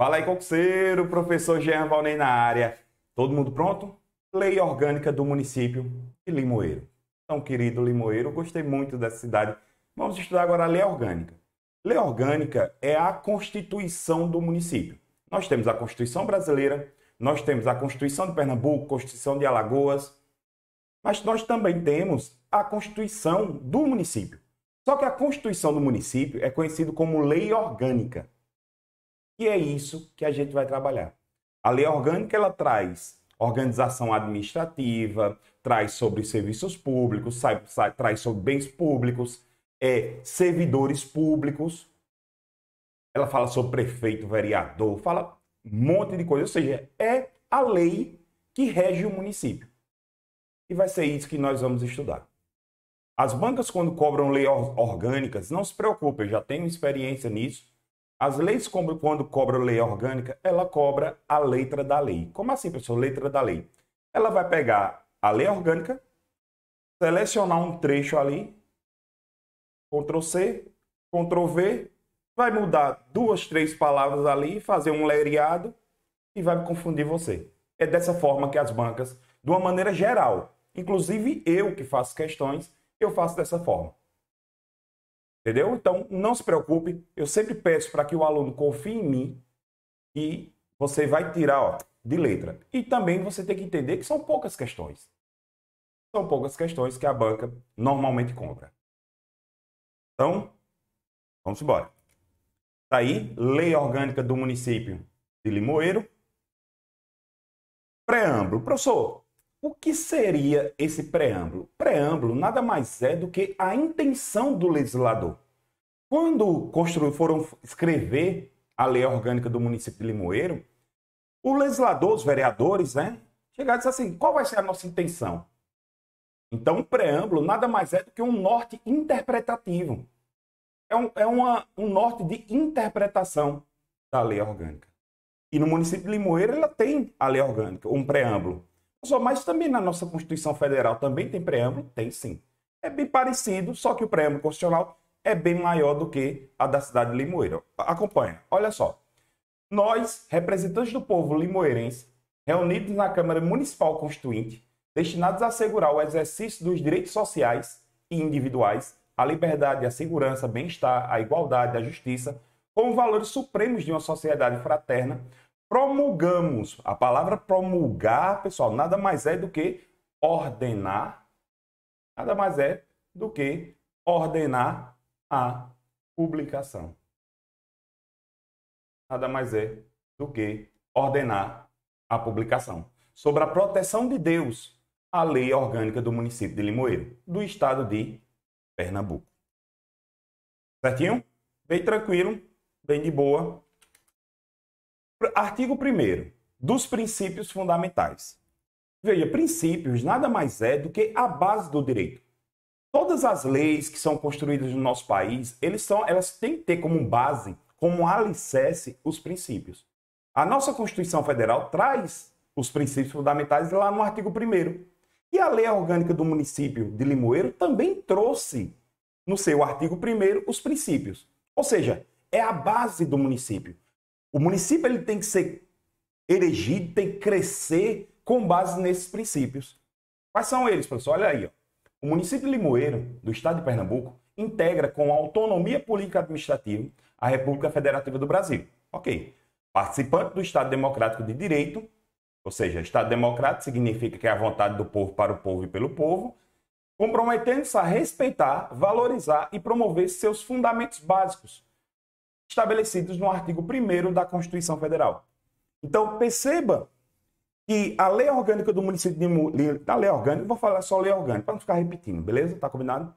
Fala aí, concurseiro, professor Jean Valnei na área. Todo mundo pronto? Lei orgânica do município de Limoeiro. Então, querido Limoeiro, gostei muito dessa cidade. Vamos estudar agora a lei orgânica. Lei orgânica é a constituição do município. Nós temos a Constituição brasileira, nós temos a Constituição de Pernambuco, Constituição de Alagoas, mas nós também temos a Constituição do município. Só que a Constituição do município é conhecida como lei orgânica. E é isso que a gente vai trabalhar. A lei orgânica ela traz organização administrativa, traz sobre serviços públicos, sai, sai, traz sobre bens públicos, é, servidores públicos. Ela fala sobre prefeito, vereador, fala um monte de coisa. Ou seja, é a lei que rege o município. E vai ser isso que nós vamos estudar. As bancas, quando cobram leis orgânicas, não se preocupem, eu já tenho experiência nisso. As leis, quando cobra lei orgânica, ela cobra a letra da lei. Como assim, professor? Letra da lei. Ela vai pegar a lei orgânica, selecionar um trecho ali, Ctrl C, Ctrl V, vai mudar duas, três palavras ali, fazer um lereado e vai confundir você. É dessa forma que as bancas, de uma maneira geral, inclusive eu que faço questões, eu faço dessa forma. Entendeu? Então, não se preocupe. Eu sempre peço para que o aluno confie em mim e você vai tirar ó, de letra. E também você tem que entender que são poucas questões. São poucas questões que a banca normalmente compra. Então, vamos embora. Está aí, Lei Orgânica do Município de Limoeiro. Preâmbulo. Professor, o que seria esse preâmbulo? Preâmbulo nada mais é do que a intenção do legislador. Quando foram escrever a lei orgânica do município de Limoeiro, o legislador, os vereadores, né, chegaram e disseram assim: qual vai ser a nossa intenção? Então, o preâmbulo nada mais é do que um norte interpretativo. É um, é uma, um norte de interpretação da lei orgânica. E no município de Limoeiro, ela tem a lei orgânica, um preâmbulo só, mas também na nossa Constituição Federal também tem preâmbulo? Tem sim. É bem parecido, só que o preâmbulo constitucional é bem maior do que a da cidade de Limoeiro. Acompanha, olha só. Nós, representantes do povo limoeirense, reunidos na Câmara Municipal Constituinte, destinados a assegurar o exercício dos direitos sociais e individuais, a liberdade, a segurança, bem-estar, a igualdade, a justiça, como valores supremos de uma sociedade fraterna, promulgamos. A palavra promulgar, pessoal, nada mais é do que ordenar, nada mais é do que ordenar a publicação. Nada mais é do que ordenar a publicação. Sobre a proteção de Deus, a lei orgânica do município de Limoeiro, do estado de Pernambuco. Certinho? Bem tranquilo, bem de boa. Artigo 1 dos princípios fundamentais. Veja, princípios nada mais é do que a base do direito. Todas as leis que são construídas no nosso país, eles são, elas têm que ter como base, como alicerce, os princípios. A nossa Constituição Federal traz os princípios fundamentais lá no artigo 1. E a Lei Orgânica do Município de Limoeiro também trouxe no seu artigo 1 os princípios. Ou seja, é a base do município. O município ele tem que ser erigido, tem que crescer com base nesses princípios. Quais são eles, professor? Olha aí. Ó. O município de Limoeiro, do estado de Pernambuco, integra com a autonomia política administrativa a República Federativa do Brasil. Ok. Participante do Estado Democrático de Direito, ou seja, Estado Democrático significa que é a vontade do povo para o povo e pelo povo, comprometendo-se a respeitar, valorizar e promover seus fundamentos básicos, estabelecidos no artigo 1 da Constituição Federal. Então, perceba que a lei orgânica do município de da lei orgânica, vou falar só lei orgânica, para não ficar repetindo, beleza? Tá combinado?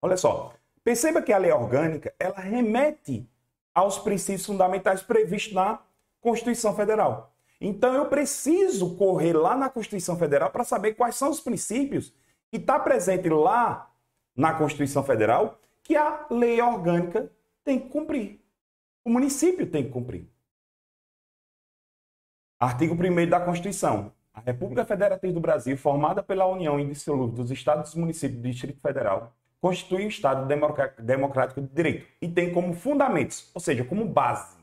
Olha só. Perceba que a lei orgânica, ela remete aos princípios fundamentais previstos na Constituição Federal. Então eu preciso correr lá na Constituição Federal para saber quais são os princípios que está presente lá na Constituição Federal que a lei orgânica tem que cumprir o município tem que cumprir. Artigo 1 da Constituição. A República Federativa do Brasil, formada pela União Indissolúvel dos Estados e Municípios do Distrito Federal, constitui um Estado Democrático de Direito e tem como fundamentos, ou seja, como base,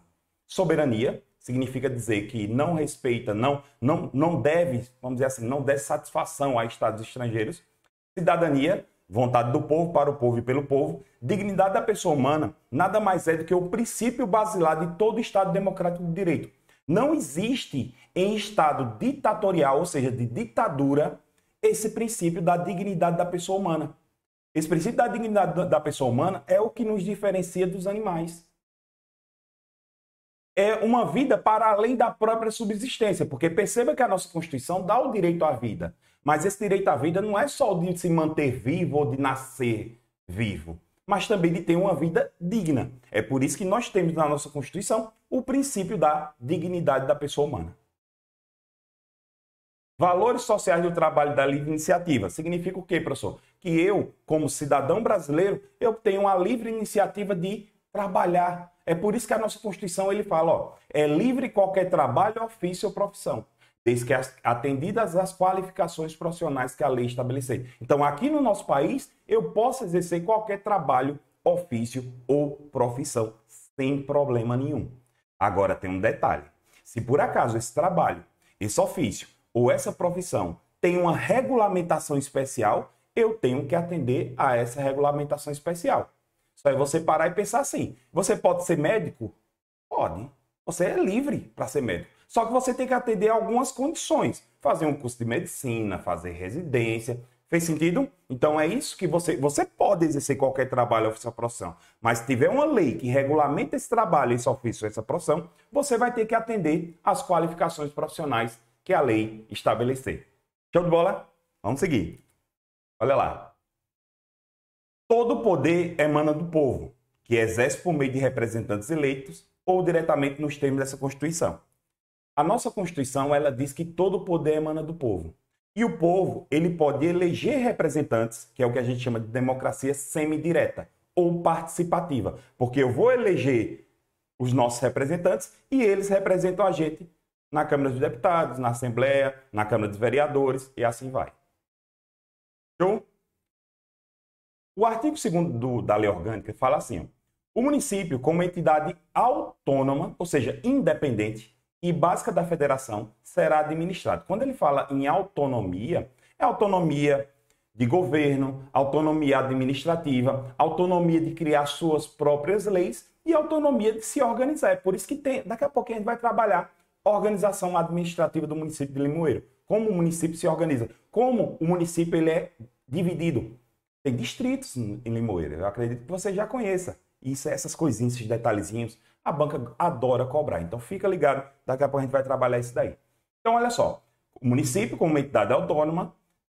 soberania, significa dizer que não respeita, não, não, não deve, vamos dizer assim, não deve satisfação a estados estrangeiros, cidadania, vontade do povo, para o povo e pelo povo, dignidade da pessoa humana nada mais é do que o princípio basilar de todo Estado democrático de direito. Não existe em Estado ditatorial, ou seja, de ditadura, esse princípio da dignidade da pessoa humana. Esse princípio da dignidade da pessoa humana é o que nos diferencia dos animais. É uma vida para além da própria subsistência, porque perceba que a nossa Constituição dá o direito à vida. Mas esse direito à vida não é só de se manter vivo ou de nascer vivo, mas também de ter uma vida digna. É por isso que nós temos na nossa Constituição o princípio da dignidade da pessoa humana. Valores sociais do trabalho da livre iniciativa. Significa o quê, professor? Que eu, como cidadão brasileiro, eu tenho a livre iniciativa de trabalhar. É por isso que a nossa Constituição ele fala, ó, é livre qualquer trabalho, ofício ou profissão desde que atendidas as qualificações profissionais que a lei estabelecer. Então, aqui no nosso país, eu posso exercer qualquer trabalho, ofício ou profissão sem problema nenhum. Agora tem um detalhe. Se por acaso esse trabalho, esse ofício ou essa profissão tem uma regulamentação especial, eu tenho que atender a essa regulamentação especial. Só é você parar e pensar assim: você pode ser médico? Pode. Você é livre para ser médico. Só que você tem que atender algumas condições. Fazer um curso de medicina, fazer residência. Fez sentido? Então é isso que você. Você pode exercer qualquer trabalho ou essa profissão. Mas se tiver uma lei que regulamenta esse trabalho, esse ofício, essa profissão, você vai ter que atender às qualificações profissionais que a lei estabelecer. Show de bola? Vamos seguir. Olha lá. Todo poder emana do povo, que exerce por meio de representantes eleitos ou diretamente nos termos dessa Constituição. A nossa Constituição, ela diz que todo poder emana do povo. E o povo, ele pode eleger representantes, que é o que a gente chama de democracia semidireta ou participativa, porque eu vou eleger os nossos representantes e eles representam a gente na Câmara dos Deputados, na Assembleia, na Câmara dos Vereadores e assim vai. Show? Então, o artigo 2 da Lei Orgânica fala assim: ó, o município, como entidade autônoma, ou seja, independente, e básica da federação será administrado. Quando ele fala em autonomia, é autonomia de governo, autonomia administrativa, autonomia de criar suas próprias leis e autonomia de se organizar. É por isso que tem, daqui a pouquinho a gente vai trabalhar organização administrativa do município de Limoeiro, como o município se organiza, como o município ele é dividido. Tem distritos em Limoeiro, eu acredito que você já conheça. Isso, é essas coisinhas, esses detalhezinhos, a banca adora cobrar. Então fica ligado, daqui a pouco a gente vai trabalhar isso daí. Então olha só, o município como uma entidade autônoma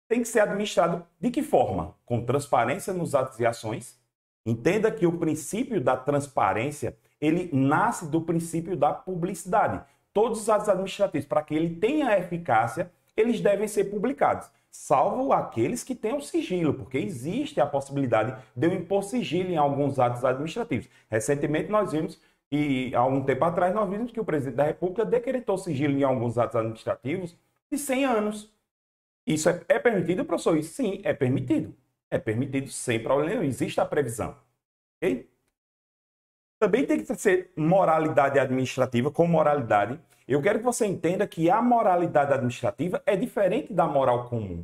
tem que ser administrado de que forma? Com transparência nos atos e ações. Entenda que o princípio da transparência, ele nasce do princípio da publicidade. Todos os atos administrativos, para que ele tenha eficácia, eles devem ser publicados, salvo aqueles que tenham sigilo, porque existe a possibilidade de eu impor sigilo em alguns atos administrativos. Recentemente nós vimos e há um tempo atrás nós vimos que o presidente da República decretou sigilo em alguns atos administrativos de 100 anos. Isso é, é permitido, professor? Isso, sim, é permitido. É permitido sem problema, existe a previsão. Okay? Também tem que ser moralidade administrativa com moralidade. Eu quero que você entenda que a moralidade administrativa é diferente da moral comum.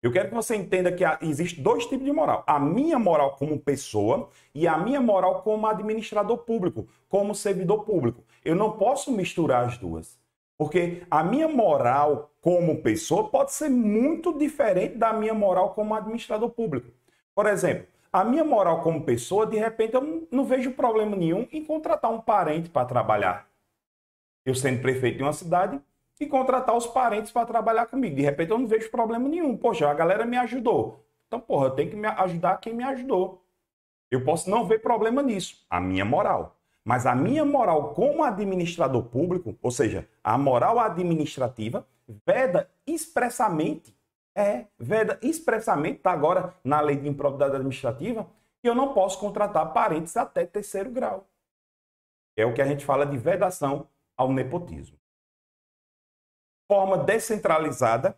Eu quero que você entenda que existe dois tipos de moral: a minha moral como pessoa e a minha moral como administrador público, como servidor público. Eu não posso misturar as duas. Porque a minha moral como pessoa pode ser muito diferente da minha moral como administrador público. Por exemplo, a minha moral como pessoa, de repente, eu não vejo problema nenhum em contratar um parente para trabalhar. Eu sendo prefeito de uma cidade, e contratar os parentes para trabalhar comigo. De repente eu não vejo problema nenhum. Poxa, a galera me ajudou. Então, porra, eu tenho que ajudar quem me ajudou. Eu posso não ver problema nisso, a minha moral. Mas a minha moral como administrador público, ou seja, a moral administrativa, veda expressamente, é, veda expressamente, está agora na lei de improbidade administrativa, que eu não posso contratar parentes até terceiro grau. É o que a gente fala de vedação ao nepotismo forma descentralizada.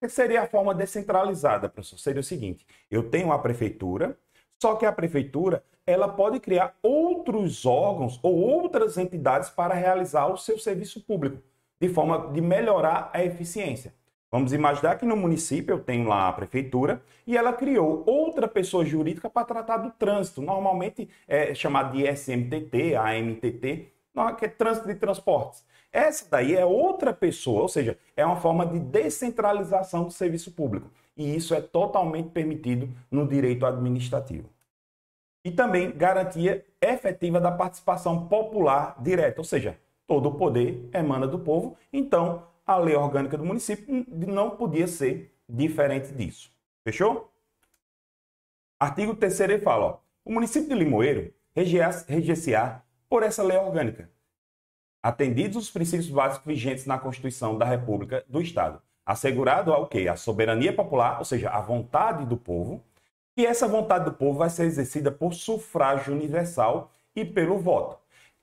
O que seria a forma descentralizada, professor? Seria o seguinte: eu tenho a prefeitura, só que a prefeitura ela pode criar outros órgãos ou outras entidades para realizar o seu serviço público, de forma de melhorar a eficiência. Vamos imaginar que no município eu tenho lá a prefeitura e ela criou outra pessoa jurídica para tratar do trânsito, normalmente é chamado de SMTT, AMTT, que é trânsito de transportes. Essa daí é outra pessoa, ou seja, é uma forma de descentralização do serviço público. E isso é totalmente permitido no direito administrativo. E também garantia efetiva da participação popular direta, ou seja, todo o poder emana do povo, então a lei orgânica do município não podia ser diferente disso. Fechou? Artigo 3 fala: ó, o município de Limoeiro regenciar por essa lei orgânica, atendidos os princípios básicos vigentes na Constituição da República do Estado. Assegurado ao quê? A soberania popular, ou seja, a vontade do povo, e essa vontade do povo vai ser exercida por sufrágio universal e pelo voto.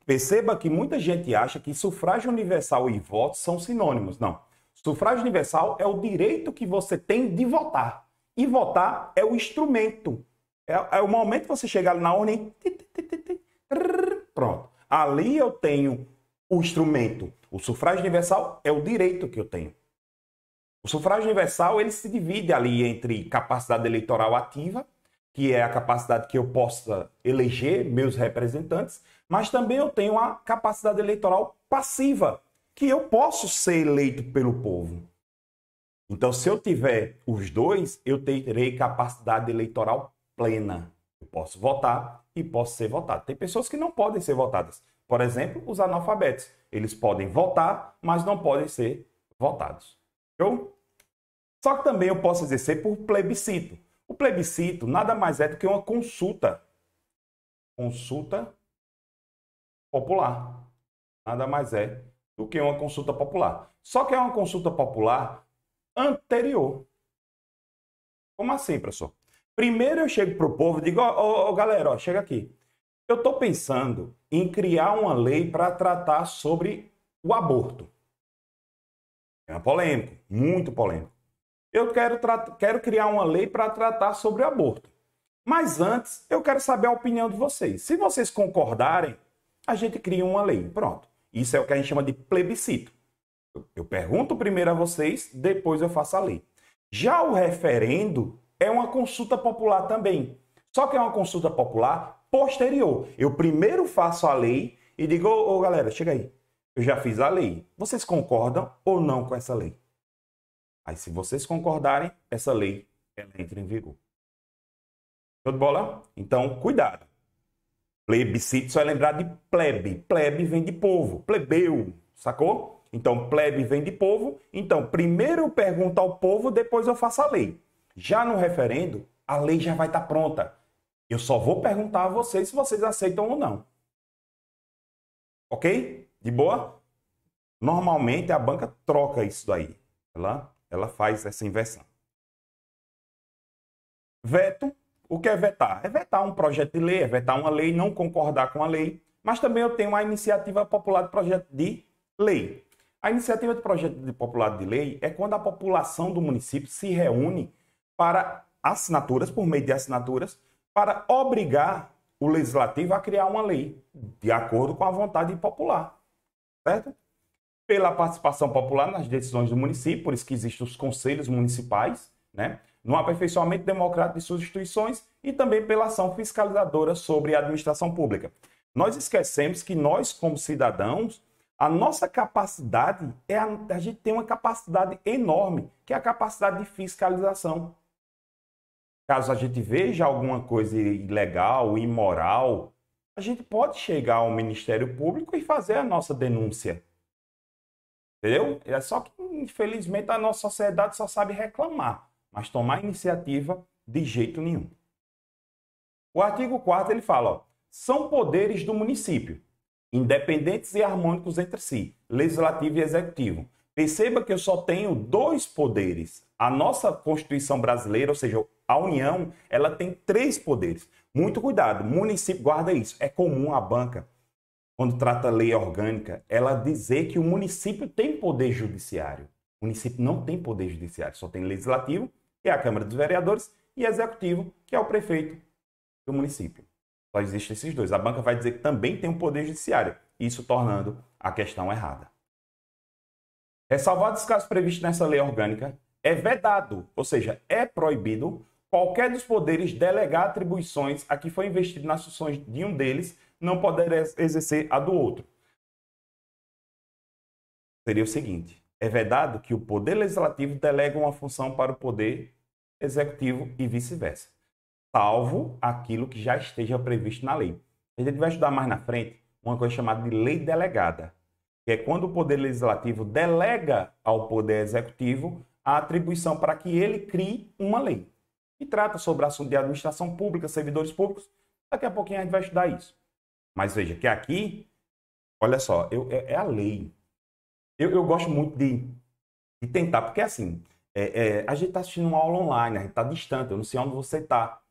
Perceba que muita gente acha que sufrágio universal e voto são sinônimos. Não. Sufrágio universal é o direito que você tem de votar. E votar é o instrumento. É, é o momento que você chegar na urna e... Pronto. Ali eu tenho o instrumento. O sufrágio universal é o direito que eu tenho. O sufrágio universal ele se divide ali entre capacidade eleitoral ativa, que é a capacidade que eu possa eleger meus representantes, mas também eu tenho a capacidade eleitoral passiva, que eu posso ser eleito pelo povo. Então, se eu tiver os dois, eu terei capacidade eleitoral plena. Eu posso votar e posso ser votado. Tem pessoas que não podem ser votadas. Por exemplo, os analfabetos. Eles podem votar, mas não podem ser votados. Eu, Só que também eu posso exercer por plebiscito. O plebiscito nada mais é do que uma consulta. Consulta popular. Nada mais é do que uma consulta popular. Só que é uma consulta popular anterior. Como assim, professor? Primeiro eu chego para o povo e digo, ô oh, oh, galera, ó, chega aqui. Eu estou pensando em criar uma lei para tratar sobre o aborto. É uma polêmica, muito polêmica. Eu quero, quero criar uma lei para tratar sobre o aborto. Mas antes, eu quero saber a opinião de vocês. Se vocês concordarem, a gente cria uma lei. Pronto. Isso é o que a gente chama de plebiscito. Eu pergunto primeiro a vocês, depois eu faço a lei. Já o referendo é uma consulta popular também. Só que é uma consulta popular posterior. Eu primeiro faço a lei e digo, ô, ô galera, chega aí. Eu já fiz a lei. Vocês concordam ou não com essa lei? Aí, se vocês concordarem, essa lei ela entra em vigor. Show de bola? Então, cuidado. Plebiscito só é lembrar de plebe. Plebe vem de povo, plebeu, sacou? Então, plebe vem de povo. Então, primeiro eu pergunto ao povo, depois eu faço a lei. Já no referendo, a lei já vai estar tá pronta. Eu só vou perguntar a vocês se vocês aceitam ou não. Ok? De boa? Normalmente a banca troca isso daí. Ela, ela faz essa inversão. Veto. O que é vetar? É vetar um projeto de lei, é vetar uma lei, não concordar com a lei. Mas também eu tenho a iniciativa popular de projeto de lei. A iniciativa de projeto de popular de lei é quando a população do município se reúne para assinaturas, por meio de assinaturas, para obrigar o legislativo a criar uma lei de acordo com a vontade popular, certo? Pela participação popular nas decisões do município, por isso que existem os conselhos municipais, né? No aperfeiçoamento democrático de suas instituições e também pela ação fiscalizadora sobre a administração pública. Nós esquecemos que nós, como cidadãos, a nossa capacidade é a, a gente tem uma capacidade enorme, que é a capacidade de fiscalização caso a gente veja alguma coisa ilegal, imoral, a gente pode chegar ao Ministério Público e fazer a nossa denúncia. Entendeu? É só que, infelizmente, a nossa sociedade só sabe reclamar, mas tomar iniciativa de jeito nenhum. O artigo 4 ele fala: ó, são poderes do município, independentes e harmônicos entre si, legislativo e executivo, Perceba que eu só tenho dois poderes. A nossa Constituição brasileira, ou seja, a União, ela tem três poderes. Muito cuidado, município guarda isso. É comum a banca, quando trata lei orgânica, ela dizer que o município tem poder judiciário. O município não tem poder judiciário, só tem legislativo, que é a Câmara dos Vereadores, e executivo, que é o prefeito do município. Só existem esses dois. A banca vai dizer que também tem um poder judiciário, isso tornando a questão errada. Ressalvados é os casos previstos nessa lei orgânica, é vedado, ou seja, é proibido, qualquer dos poderes delegar atribuições a que foi investido nas funções de um deles, não poder exercer a do outro. Seria o seguinte: é vedado que o poder legislativo delega uma função para o poder executivo e vice-versa, salvo aquilo que já esteja previsto na lei. A gente vai estudar mais na frente uma coisa chamada de lei delegada que é quando o Poder Legislativo delega ao Poder Executivo a atribuição para que ele crie uma lei. E trata sobre assunto de administração pública, servidores públicos. Daqui a pouquinho a gente vai estudar isso. Mas veja que aqui, olha só, eu, é, é, a lei. Eu, eu gosto muito de, de, tentar, porque assim, é, é, a gente está assistindo uma aula online, a gente está distante, eu não sei onde você está.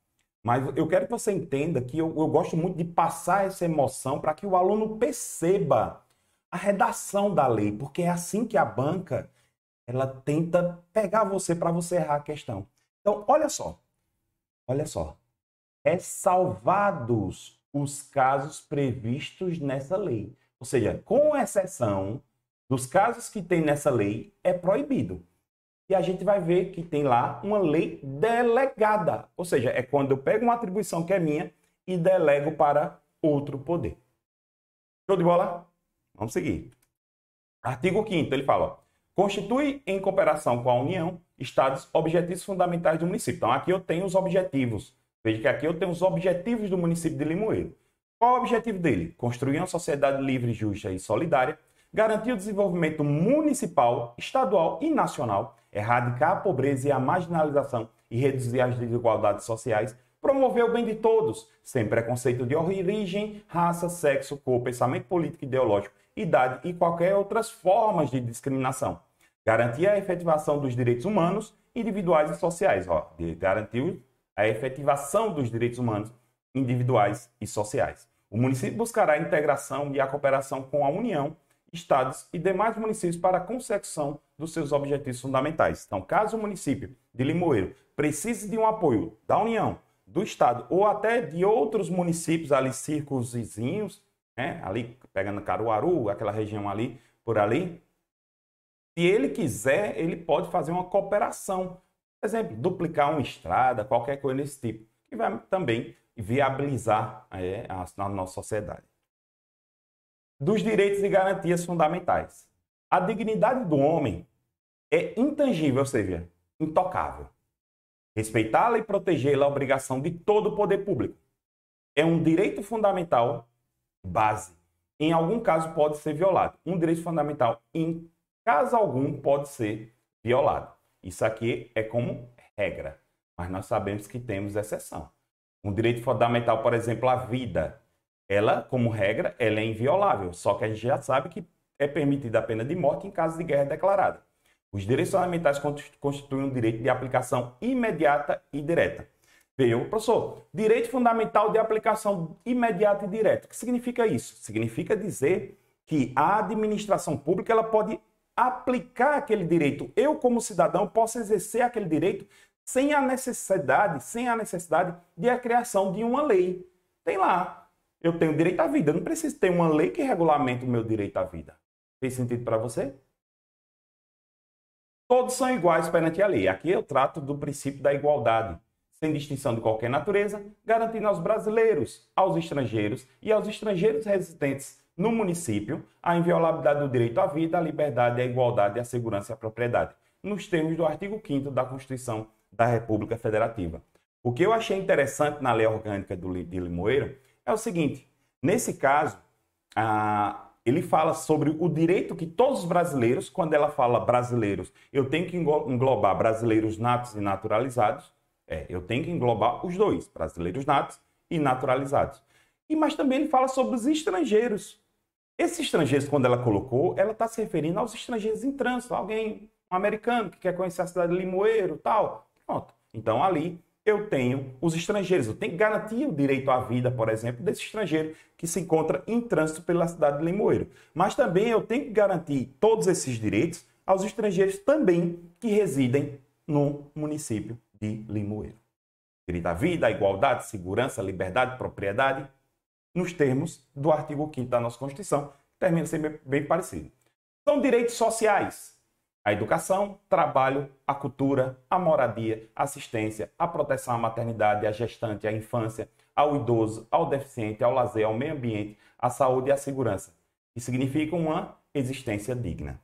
Mas eu quero que você entenda que eu, eu gosto muito de passar essa emoção para que o aluno perceba a redação da lei, porque é assim que a banca ela tenta pegar você para você errar a questão. Então, olha só. Olha só. É salvados os casos previstos nessa lei. Ou seja, com exceção dos casos que tem nessa lei, é proibido. E a gente vai ver que tem lá uma lei delegada. Ou seja, é quando eu pego uma atribuição que é minha e delego para outro poder. Show de bola? Vamos seguir. Artigo 5 ele fala, constitui em cooperação com a União estados objetivos fundamentais do município. Então aqui eu tenho os objetivos. Veja que aqui eu tenho os objetivos do município de Limoeiro. Qual o objetivo dele? Construir uma sociedade livre, justa e solidária, garantir o desenvolvimento municipal, estadual e nacional, erradicar a pobreza e a marginalização e reduzir as desigualdades sociais, promover o bem de todos, sem preconceito de origem, raça, sexo, cor, pensamento político e ideológico idade e qualquer outras formas de discriminação. Garantir a efetivação dos direitos humanos, individuais e sociais. Ó, garantiu a efetivação dos direitos humanos, individuais e sociais. O município buscará a integração e a cooperação com a União, estados e demais municípios para a consecução dos seus objetivos fundamentais. Então, caso o município de Limoeiro precise de um apoio da União, do Estado ou até de outros municípios ali, circos vizinhos, né? ali pegando Caruaru, aquela região ali, por ali. Se ele quiser, ele pode fazer uma cooperação. Por exemplo, duplicar uma estrada, qualquer coisa desse tipo, que vai também viabilizar é, a, a nossa sociedade. Dos direitos e garantias fundamentais. A dignidade do homem é intangível, ou seja, intocável. Respeitá-la e protegê-la é a obrigação de todo o poder público. É um direito fundamental base. Em algum caso pode ser violado. Um direito fundamental, em caso algum, pode ser violado. Isso aqui é como regra, mas nós sabemos que temos exceção. Um direito fundamental, por exemplo, a vida, ela, como regra, ela é inviolável, só que a gente já sabe que é permitida a pena de morte em caso de guerra declarada. Os direitos fundamentais constituem um direito de aplicação imediata e direta. Veio, professor, direito fundamental de aplicação imediata e direta. O que significa isso? Significa dizer que a administração pública ela pode aplicar aquele direito. Eu, como cidadão, posso exercer aquele direito sem a necessidade, sem a necessidade de a criação de uma lei. Tem lá. Eu tenho direito à vida. Eu não preciso ter uma lei que regulamente o meu direito à vida. Fez sentido para você? Todos são iguais perante a lei. Aqui eu trato do princípio da igualdade sem distinção de qualquer natureza, garantindo aos brasileiros, aos estrangeiros e aos estrangeiros residentes no município a inviolabilidade do direito à vida, à liberdade, à igualdade, à segurança e à propriedade, nos termos do artigo 5 da Constituição da República Federativa. O que eu achei interessante na lei orgânica do, de Limoeiro é o seguinte: nesse caso, a, ele fala sobre o direito que todos os brasileiros, quando ela fala brasileiros, eu tenho que englobar brasileiros natos e naturalizados, é, eu tenho que englobar os dois, brasileiros natos e naturalizados. E mas também ele fala sobre os estrangeiros. Esses estrangeiros, quando ela colocou, ela está se referindo aos estrangeiros em trânsito, alguém um americano que quer conhecer a cidade de Limoeiro, tal. Pronto. Então ali eu tenho os estrangeiros, eu tenho que garantir o direito à vida, por exemplo, desse estrangeiro que se encontra em trânsito pela cidade de Limoeiro. Mas também eu tenho que garantir todos esses direitos aos estrangeiros também que residem no município de Limoeiro. Direito à vida, à igualdade, segurança, liberdade, propriedade, nos termos do artigo 5 da nossa Constituição, termina sendo bem parecido. São direitos sociais: a educação, trabalho, a cultura, a moradia, a assistência, a proteção à maternidade, à gestante, à infância, ao idoso, ao deficiente, ao lazer, ao meio ambiente, à saúde e à segurança, que significam uma existência digna.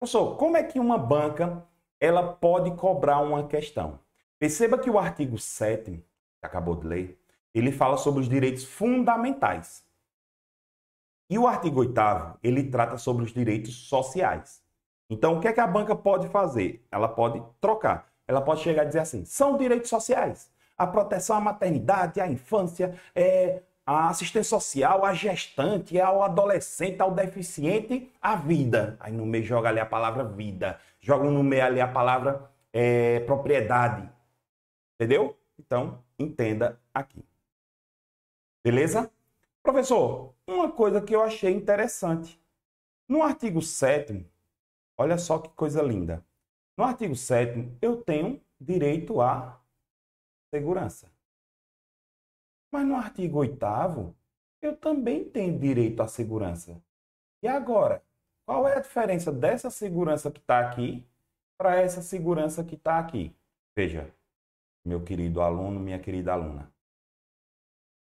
Professor, como é que uma banca ela pode cobrar uma questão? Perceba que o artigo 7, que acabou de ler, ele fala sobre os direitos fundamentais. E o artigo 8 ele trata sobre os direitos sociais. Então, o que é que a banca pode fazer? Ela pode trocar. Ela pode chegar e dizer assim: são direitos sociais. A proteção à maternidade, à infância, é, a assistência social, a gestante, ao adolescente, ao deficiente, a vida. Aí no meio joga ali a palavra vida, joga no meio ali a palavra é, propriedade, Entendeu? Então, entenda aqui. Beleza? Professor, uma coisa que eu achei interessante. No artigo 7 olha só que coisa linda. No artigo 7 eu tenho direito à segurança. Mas no artigo 8 eu também tenho direito à segurança. E agora, qual é a diferença dessa segurança que está aqui para essa segurança que está aqui? Veja, meu querido aluno, minha querida aluna.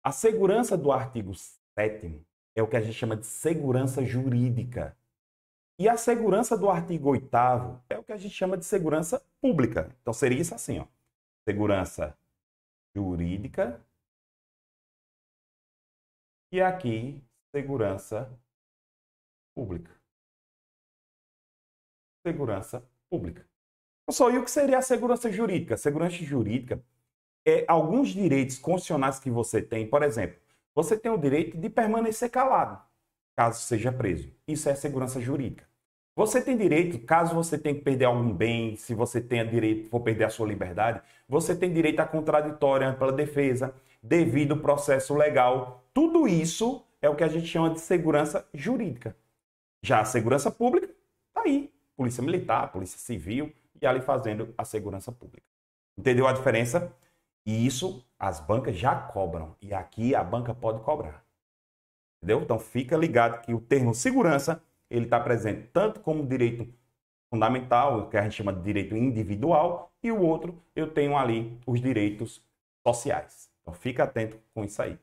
A segurança do artigo 7 é o que a gente chama de segurança jurídica. E a segurança do artigo 8 é o que a gente chama de segurança pública. Então seria isso assim, ó. Segurança jurídica e aqui segurança pública. Segurança pública. Então, só e o que seria a segurança jurídica? Segurança jurídica é alguns direitos constitucionais que você tem. Por exemplo, você tem o direito de permanecer calado, caso seja preso. Isso é segurança jurídica. Você tem direito, caso você tenha que perder algum bem, se você tenha direito, for perder a sua liberdade, você tem direito à contraditória, pela defesa, devido processo legal. Tudo isso é o que a gente chama de segurança jurídica. Já a segurança pública está aí. Polícia Militar, Polícia Civil, e ali fazendo a segurança pública. Entendeu a diferença? E isso as bancas já cobram. E aqui a banca pode cobrar. Entendeu? Então fica ligado que o termo segurança ele está presente tanto como direito fundamental, que a gente chama de direito individual, e o outro eu tenho ali os direitos sociais. Então fica atento com isso aí.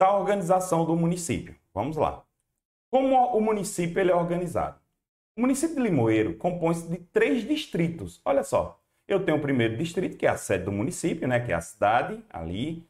Da organização do município. Vamos lá. Como o município ele é organizado? O município de Limoeiro compõe-se de três distritos. Olha só, eu tenho o primeiro distrito, que é a sede do município, né, que é a cidade ali.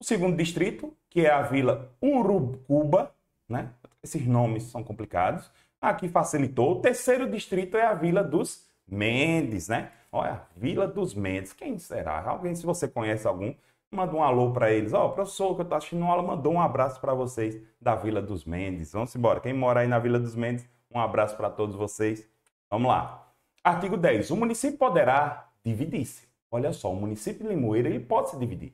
O segundo distrito, que é a vila Urucuba, né? Esses nomes são complicados. Aqui facilitou. O terceiro distrito é a vila dos Mendes, né? Olha, Vila dos Mendes. Quem será? Alguém, se você conhece algum, manda um alô para eles. Ó, oh, professor, que eu tô assistindo aula, mandou um abraço para vocês da Vila dos Mendes. Vamos embora. Quem mora aí na Vila dos Mendes, um abraço para todos vocês. Vamos lá. Artigo 10. O município poderá dividir-se. Olha só, o município de Limoeira ele pode se dividir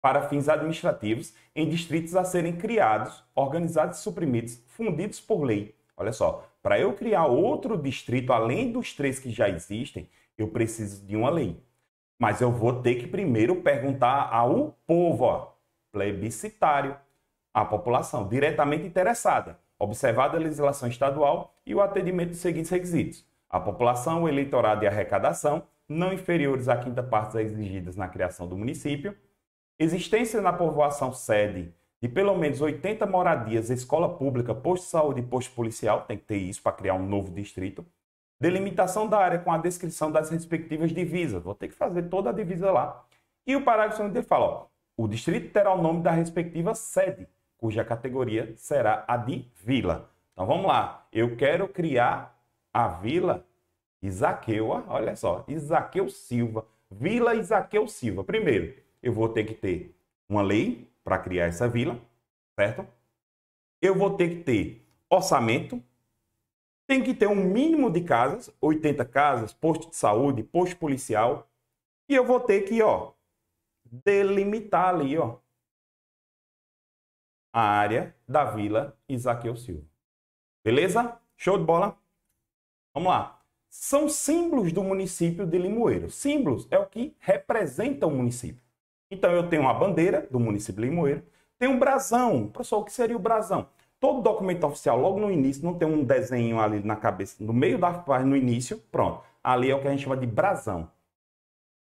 para fins administrativos em distritos a serem criados, organizados e suprimidos, fundidos por lei. Olha só, para eu criar outro distrito além dos três que já existem, eu preciso de uma lei. Mas eu vou ter que primeiro perguntar ao povo, ó, plebiscitário, à população diretamente interessada observada a legislação estadual e o atendimento dos seguintes requisitos: a população, o eleitorado e a arrecadação, não inferiores à quinta parte exigidas na criação do município, existência na povoação sede de pelo menos 80 moradias, escola pública, posto de saúde e posto policial, tem que ter isso para criar um novo distrito, delimitação da área com a descrição das respectivas divisas, vou ter que fazer toda a divisa lá. E o parágrafo onde fala, ó, o distrito terá o nome da respectiva sede, cuja categoria será a de vila. Então vamos lá. Eu quero criar a vila Isaqueu, olha só, Isaqueu Silva, Vila Isaqueu Silva. Primeiro, eu vou ter que ter uma lei para criar essa vila, certo? Eu vou ter que ter orçamento, tem que ter um mínimo de casas, 80 casas, posto de saúde, posto policial, e eu vou ter que, ó, delimitar ali, ó, a área da Vila Isaqueu Silva. Beleza? Show de bola? Vamos lá. São símbolos do município de Limoeiro. Símbolos é o que representa o município. Então eu tenho a bandeira do município de Limoeiro, tenho um brasão. Professor, o que seria o brasão? Todo documento oficial, logo no início, não tem um desenho ali na cabeça, no meio da página, no início, pronto. Ali é o que a gente chama de brasão.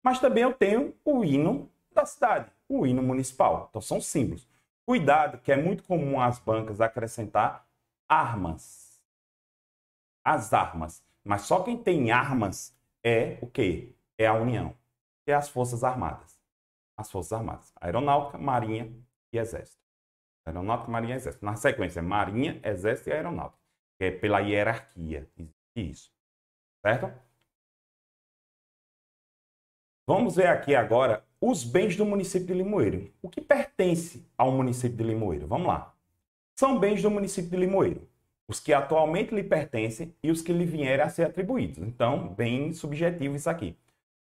Mas também eu tenho o hino da cidade, o hino municipal. Então são símbolos. Cuidado, que é muito comum as bancas acrescentar armas. As armas. Mas só quem tem armas é o quê? É a União. é as Forças Armadas. As Forças Armadas. Aeronáutica, Marinha e Exército. Aeronáutica, Marinha e Exército. Na sequência, Marinha, Exército e Aeronáutica. é pela hierarquia. Isso. Certo? Vamos ver aqui agora os bens do município de Limoeiro. O que pertence ao município de Limoeiro? Vamos lá. São bens do município de Limoeiro, os que atualmente lhe pertencem e os que lhe vieram a ser atribuídos. Então, bem subjetivo isso aqui.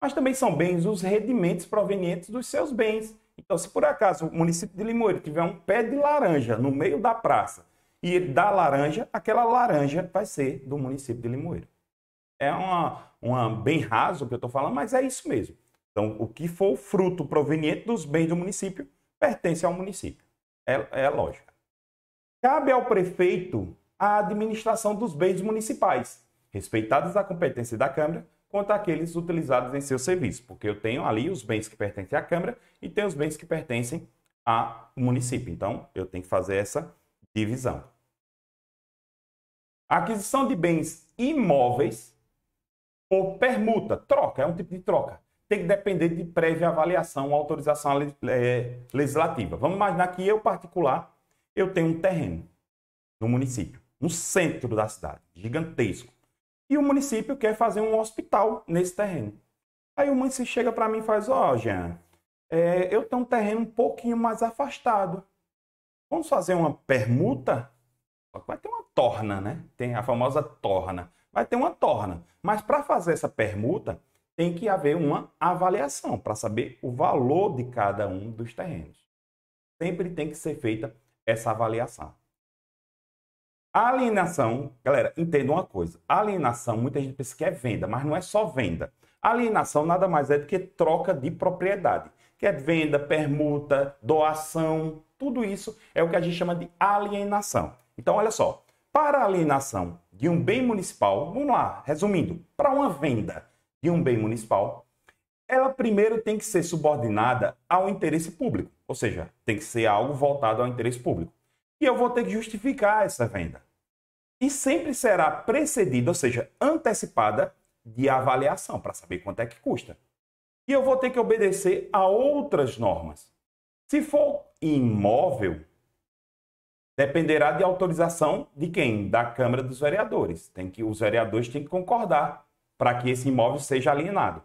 Mas também são bens os rendimentos provenientes dos seus bens. Então, se por acaso o município de Limoeiro tiver um pé de laranja no meio da praça e ele dá laranja, aquela laranja vai ser do município de Limoeiro. É uma, uma bem raso que eu estou falando, mas é isso mesmo. Então, o que for fruto proveniente dos bens do município pertence ao município. É, é lógica. Cabe ao prefeito a administração dos bens municipais, respeitadas a competência da Câmara, quanto àqueles utilizados em seu serviço, porque eu tenho ali os bens que pertencem à Câmara e tenho os bens que pertencem ao município. Então, eu tenho que fazer essa divisão. A aquisição de bens imóveis por permuta, troca, é um tipo de troca tem que depender de prévia avaliação, autorização é, legislativa. Vamos imaginar que eu, particular, eu tenho um terreno no município, no centro da cidade, gigantesco. E o município quer fazer um hospital nesse terreno. Aí o município chega para mim e faz, ó, oh, Jean, é, eu tenho um terreno um pouquinho mais afastado. Vamos fazer uma permuta? Vai ter uma torna, né? Tem a famosa torna. Vai ter uma torna. Mas para fazer essa permuta, tem que haver uma avaliação para saber o valor de cada um dos terrenos. Sempre tem que ser feita essa avaliação. A alienação, galera, entenda uma coisa. A alienação, muita gente pensa que é venda, mas não é só venda. A alienação nada mais é do que troca de propriedade, que é venda, permuta, doação, tudo isso é o que a gente chama de alienação. Então, olha só, para a alienação de um bem municipal, vamos lá, resumindo, para uma venda, de um bem municipal, ela primeiro tem que ser subordinada ao interesse público, ou seja, tem que ser algo voltado ao interesse público. E eu vou ter que justificar essa venda. E sempre será precedida, ou seja, antecipada de avaliação para saber quanto é que custa. E eu vou ter que obedecer a outras normas. Se for imóvel, dependerá de autorização de quem? Da Câmara dos Vereadores. Tem que os vereadores têm que concordar para que esse imóvel seja alienado.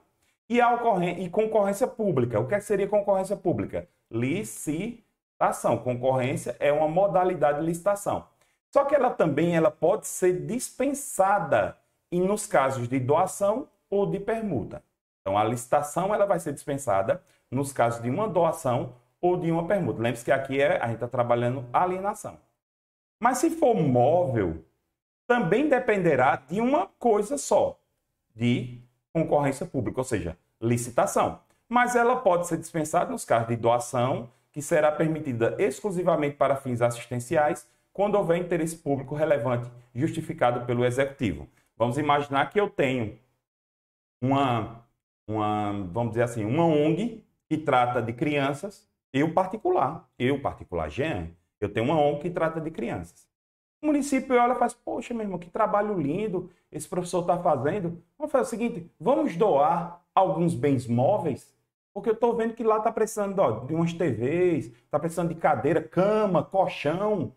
E, a e concorrência pública. O que, é que seria concorrência pública? Licitação. Concorrência é uma modalidade de licitação. Só que ela também ela pode ser dispensada e nos casos de doação ou de permuta. Então, a licitação ela vai ser dispensada nos casos de uma doação ou de uma permuta. Lembre-se que aqui é, a gente está trabalhando alienação. Mas se for móvel, também dependerá de uma coisa só, de concorrência pública, ou seja, licitação. Mas ela pode ser dispensada nos casos de doação, que será permitida exclusivamente para fins assistenciais, quando houver interesse público relevante justificado pelo executivo. Vamos imaginar que eu tenho uma, uma vamos dizer assim, uma ONG que trata de crianças, eu particular, eu particular, Jean, eu tenho uma ONG que trata de crianças. O município olha e faz, poxa, meu irmão, que trabalho lindo esse professor está fazendo. Vamos fazer o seguinte, vamos doar alguns bens móveis, porque eu estou vendo que lá está precisando ó, de umas TVs, está precisando de cadeira, cama, colchão.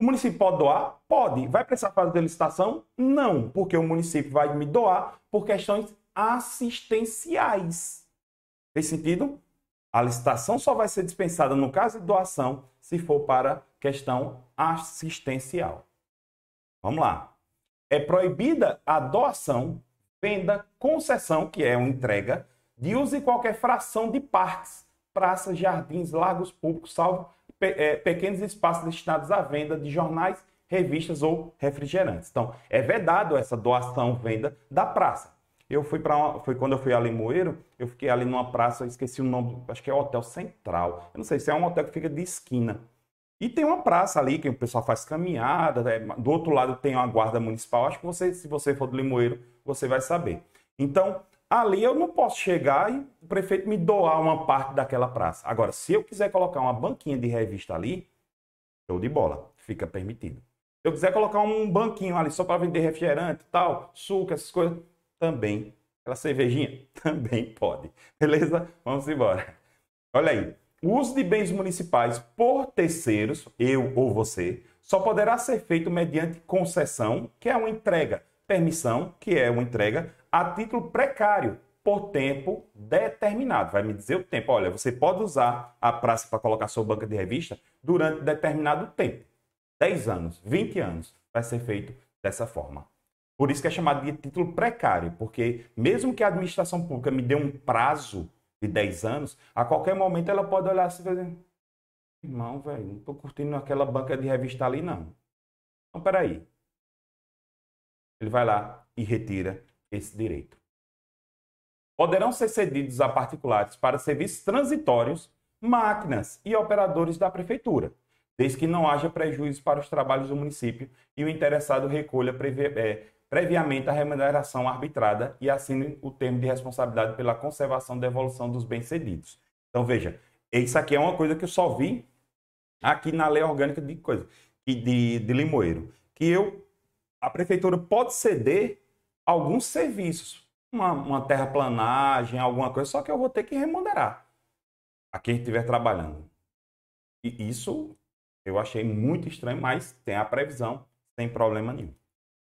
O município pode doar? Pode. Vai precisar fazer licitação? Não, porque o município vai me doar por questões assistenciais. Fez sentido? A licitação só vai ser dispensada no caso de doação se for para questão assistencial. Vamos lá. É proibida a doação, venda, concessão, que é uma entrega, de uso em qualquer fração de parques, praças, jardins, lagos públicos, salvo pe é, pequenos espaços destinados à venda de jornais, revistas ou refrigerantes. Então, é vedado essa doação, venda da praça. Eu fui para foi quando eu fui a Limoeiro, eu fiquei ali numa praça, esqueci o nome, acho que é Hotel Central. Eu não sei se é um hotel que fica de esquina. E tem uma praça ali que o pessoal faz caminhada, né? do outro lado tem uma guarda municipal. Acho que você, se você for do Limoeiro, você vai saber. Então, ali eu não posso chegar e o prefeito me doar uma parte daquela praça. Agora, se eu quiser colocar uma banquinha de revista ali, show de bola, fica permitido. Se eu quiser colocar um banquinho ali só para vender refrigerante e tal, suco, essas coisas, também. Aquela cervejinha, também pode. Beleza? Vamos embora. Olha aí. O uso de bens municipais por terceiros, eu ou você, só poderá ser feito mediante concessão, que é uma entrega, permissão, que é uma entrega, a título precário, por tempo determinado. Vai me dizer o tempo. Olha, você pode usar a praça para colocar sua banca de revista durante determinado tempo. 10 anos, 20 anos, vai ser feito dessa forma. Por isso que é chamado de título precário, porque mesmo que a administração pública me dê um prazo de 10 anos, a qualquer momento ela pode olhar assim e dizer, irmão, velho, não tô curtindo aquela banca de revista ali, não. Então, peraí. Ele vai lá e retira esse direito. Poderão ser cedidos a particulares para serviços transitórios máquinas e operadores da prefeitura, desde que não haja prejuízo para os trabalhos do município e o interessado recolha eh, previamente a remuneração arbitrada e assinem o termo de responsabilidade pela conservação e devolução dos bens cedidos. Então, veja, isso aqui é uma coisa que eu só vi aqui na lei orgânica de coisa de, de Limoeiro, que eu a prefeitura pode ceder alguns serviços, uma, uma terraplanagem, alguma coisa, só que eu vou ter que remunerar a quem estiver trabalhando. E isso eu achei muito estranho, mas tem a previsão, sem problema nenhum.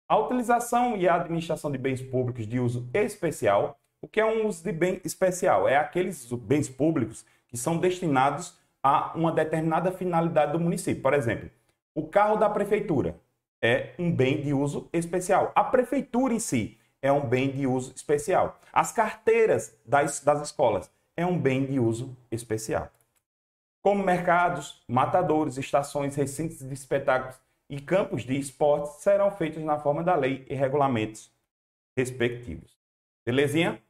A utilização e a administração de bens públicos de uso especial. O que é um uso de bem especial? É aqueles bens públicos que são destinados a uma determinada finalidade do município. Por exemplo, o carro da prefeitura é um bem de uso especial. A prefeitura em si é um bem de uso especial. As carteiras das, das escolas é um bem de uso especial. Como mercados, matadores, estações, recintos de espetáculos, e campos de esportes serão feitos na forma da lei e regulamentos respectivos. Belezinha?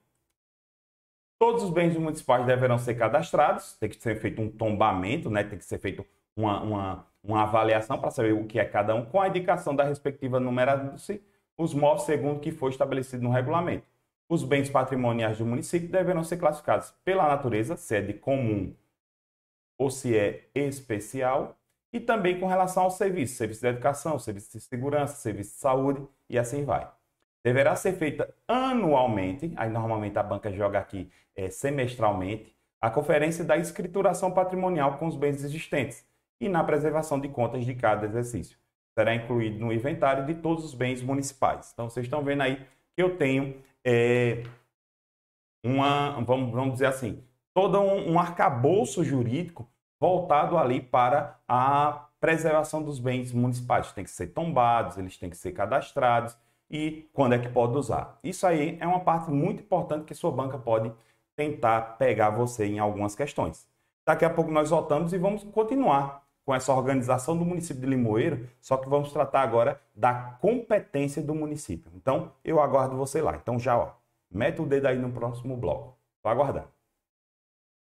Todos os bens municipais deverão ser cadastrados, tem que ser feito um tombamento, né? tem que ser feito uma, uma, uma avaliação para saber o que é cada um, com a indicação da respectiva numeração os móveis segundo que foi estabelecido no regulamento. Os bens patrimoniais do município deverão ser classificados pela natureza, se é de comum ou se é especial, e também com relação aos serviços serviço de educação, serviço de segurança, serviço de saúde e assim vai. Deverá ser feita anualmente, aí normalmente a banca joga aqui é, semestralmente, a conferência da escrituração patrimonial com os bens existentes e na preservação de contas de cada exercício. Será incluído no inventário de todos os bens municipais. Então vocês estão vendo aí que eu tenho é, uma, vamos, vamos dizer assim, todo um, um arcabouço jurídico voltado ali para a preservação dos bens municipais. Tem que ser tombados, eles têm que ser cadastrados e quando é que pode usar. Isso aí é uma parte muito importante que sua banca pode tentar pegar você em algumas questões. Daqui a pouco nós voltamos e vamos continuar com essa organização do município de Limoeiro, só que vamos tratar agora da competência do município. Então, eu aguardo você lá. Então já, ó, mete o dedo aí no próximo bloco. Estou aguardando.